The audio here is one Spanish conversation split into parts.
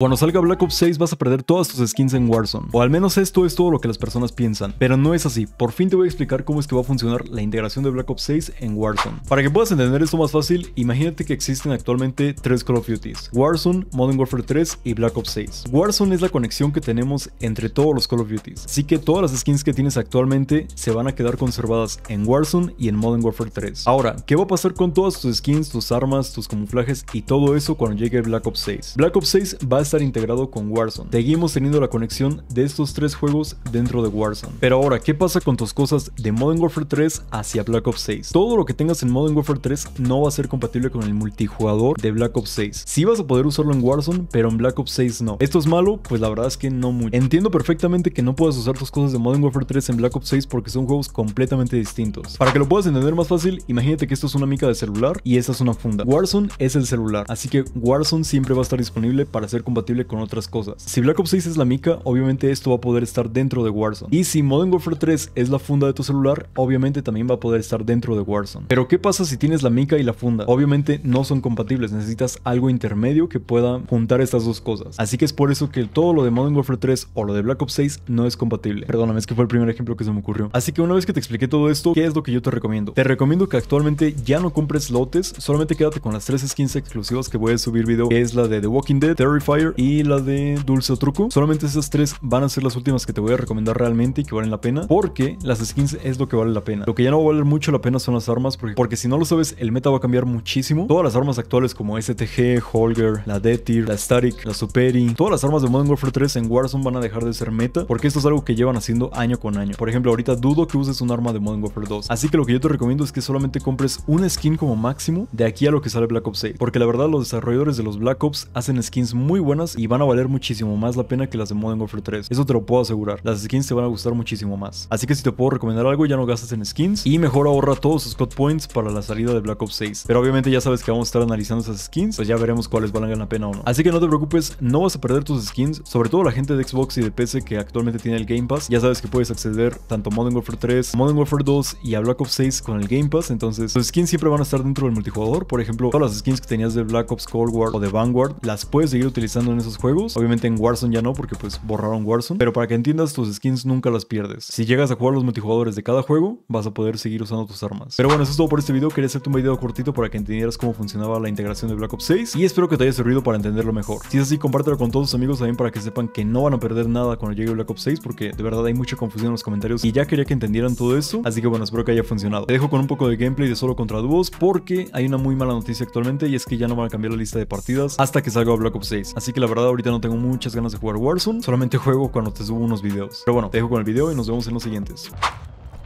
Cuando salga Black Ops 6 vas a perder todas tus skins en Warzone, o al menos esto es todo lo que las personas piensan, pero no es así, por fin te voy a explicar cómo es que va a funcionar la integración de Black Ops 6 en Warzone. Para que puedas entender esto más fácil, imagínate que existen actualmente tres Call of Duties, Warzone, Modern Warfare 3 y Black Ops 6. Warzone es la conexión que tenemos entre todos los Call of Duties, así que todas las skins que tienes actualmente se van a quedar conservadas en Warzone y en Modern Warfare 3. Ahora, ¿qué va a pasar con todas tus skins, tus armas, tus camuflajes y todo eso cuando llegue Black Ops 6? Black Ops 6 va a estar integrado con Warzone. Seguimos teniendo la conexión de estos tres juegos dentro de Warzone. Pero ahora, ¿qué pasa con tus cosas de Modern Warfare 3 hacia Black Ops 6? Todo lo que tengas en Modern Warfare 3 no va a ser compatible con el multijugador de Black Ops 6. Sí vas a poder usarlo en Warzone, pero en Black Ops 6 no. ¿Esto es malo? Pues la verdad es que no mucho. Entiendo perfectamente que no puedas usar tus cosas de Modern Warfare 3 en Black Ops 6 porque son juegos completamente distintos. Para que lo puedas entender más fácil, imagínate que esto es una mica de celular y esta es una funda. Warzone es el celular, así que Warzone siempre va a estar disponible para ser compatible con otras cosas. Si Black Ops 6 es la mica, obviamente esto va a poder estar dentro de Warzone. Y si Modern Warfare 3 es la funda de tu celular, obviamente también va a poder estar dentro de Warzone. Pero ¿qué pasa si tienes la mica y la funda? Obviamente no son compatibles, necesitas algo intermedio que pueda juntar estas dos cosas. Así que es por eso que todo lo de Modern Warfare 3 o lo de Black Ops 6 no es compatible. Perdóname, es que fue el primer ejemplo que se me ocurrió. Así que una vez que te expliqué todo esto, ¿qué es lo que yo te recomiendo? Te recomiendo que actualmente ya no compres lotes, solamente quédate con las tres skins exclusivas que voy a subir video, que es la de The Walking Dead, Terrifier y la de Dulce o Truco. Solamente esas tres van a ser las últimas que te voy a recomendar realmente y que valen la pena. Porque las skins es lo que vale la pena. Lo que ya no va a valer mucho la pena son las armas. Porque, si no lo sabes, el meta va a cambiar muchísimo. Todas las armas actuales como STG, Holger, la detir tier la Static, la Superi. Todas las armas de Modern Warfare 3 en Warzone van a dejar de ser meta. Porque esto es algo que llevan haciendo año con año. Por ejemplo, ahorita dudo que uses un arma de Modern Warfare 2. Así que lo que yo te recomiendo es que solamente compres una skin como máximo de aquí a lo que sale Black Ops 6. Porque la verdad los desarrolladores de los Black Ops hacen skins muy buenas y van a valer muchísimo más la pena que las de Modern Warfare 3. Eso te lo puedo asegurar. Las skins te van a gustar muchísimo más. Así que si te puedo recomendar algo, ya no gastas en skins y mejor ahorra todos tus cut Points para la salida de Black Ops 6. Pero obviamente ya sabes que vamos a estar analizando esas skins, pues ya veremos cuáles valgan la pena o no. Así que no te preocupes, no vas a perder tus skins, sobre todo la gente de Xbox y de PC que actualmente tiene el Game Pass. Ya sabes que puedes acceder tanto a Modern Warfare 3, Modern Warfare 2 y a Black Ops 6 con el Game Pass. Entonces, tus skins siempre van a estar dentro del multijugador. Por ejemplo, todas las skins que tenías de Black Ops Cold War o de Vanguard las puedes seguir utilizando en esos juegos. Obviamente en Warzone ya no, porque pues borraron Warzone. Pero para que entiendas, tus skins nunca las pierdes. Si llegas a jugar los multijugadores de cada juego, vas a poder seguir usando tus armas. Pero bueno, eso es todo por este video. Quería hacerte un video cortito para que entendieras cómo funcionaba la integración de Black Ops 6. Y espero que te haya servido para entenderlo mejor. Si es así, compártelo con todos tus amigos también para que sepan que no van a perder nada cuando llegue Black Ops 6, porque de verdad hay mucha confusión en los comentarios y ya quería que entendieran todo eso. Así que bueno, espero que haya funcionado. Te dejo con un poco de gameplay de solo contra dúos porque hay una muy mala noticia actualmente y es que ya no van a cambiar la lista de partidas hasta que salga Black Ops 6. Así Así que la verdad ahorita no tengo muchas ganas de jugar Warzone, solamente juego cuando te subo unos videos. Pero bueno, te dejo con el video y nos vemos en los siguientes.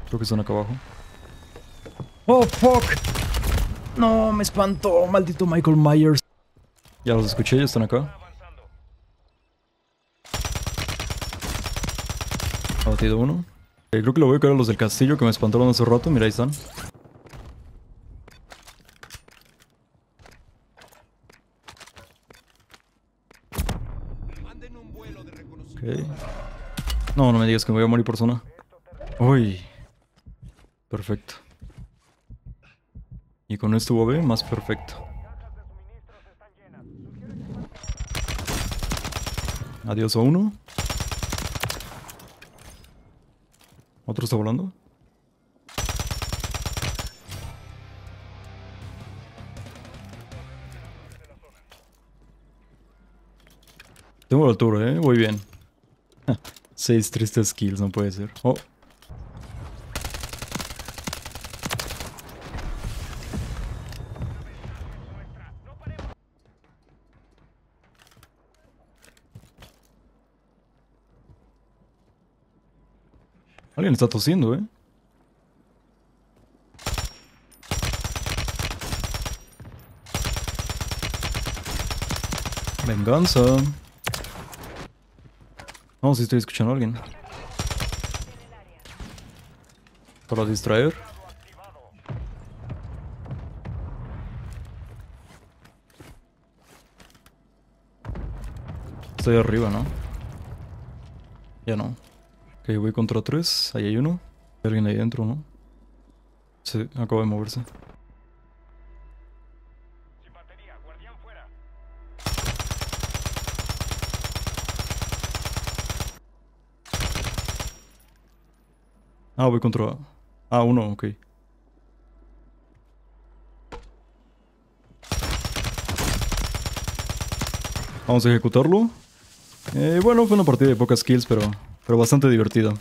Creo que son acá abajo. ¡Oh, fuck! No, me espantó, maldito Michael Myers. Ya los escuché, ya están acá. ha batido uno. Eh, creo que lo voy a caer a los del castillo que me espantaron hace rato. Mira, ahí están. Ok No, no me digas que me voy a morir por zona. Uy. Perfecto. Y con este B, más perfecto. Adiós a uno. ¿Otro está volando? Tengo la altura, eh. Voy bien. Seis tristes kills, no puede ser. Oh. Alguien está tosiendo, ¿eh? Venganza. No, si estoy escuchando a alguien. Para distraer. Estoy arriba, ¿no? Ya no. Ok, voy contra tres. Ahí hay uno. Hay alguien ahí dentro, ¿no? Sí, acaba de moverse. Ah, voy contra... Ah, uno, ok. Vamos a ejecutarlo. Eh, bueno, fue una partida de pocas kills, pero, pero bastante divertida.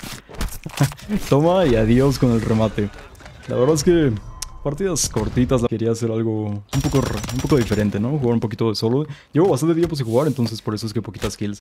Toma y adiós con el remate. La verdad es que partidas cortitas quería hacer algo un poco, un poco diferente, ¿no? Jugar un poquito de solo. Llevo bastante tiempo sin jugar, entonces por eso es que poquitas kills.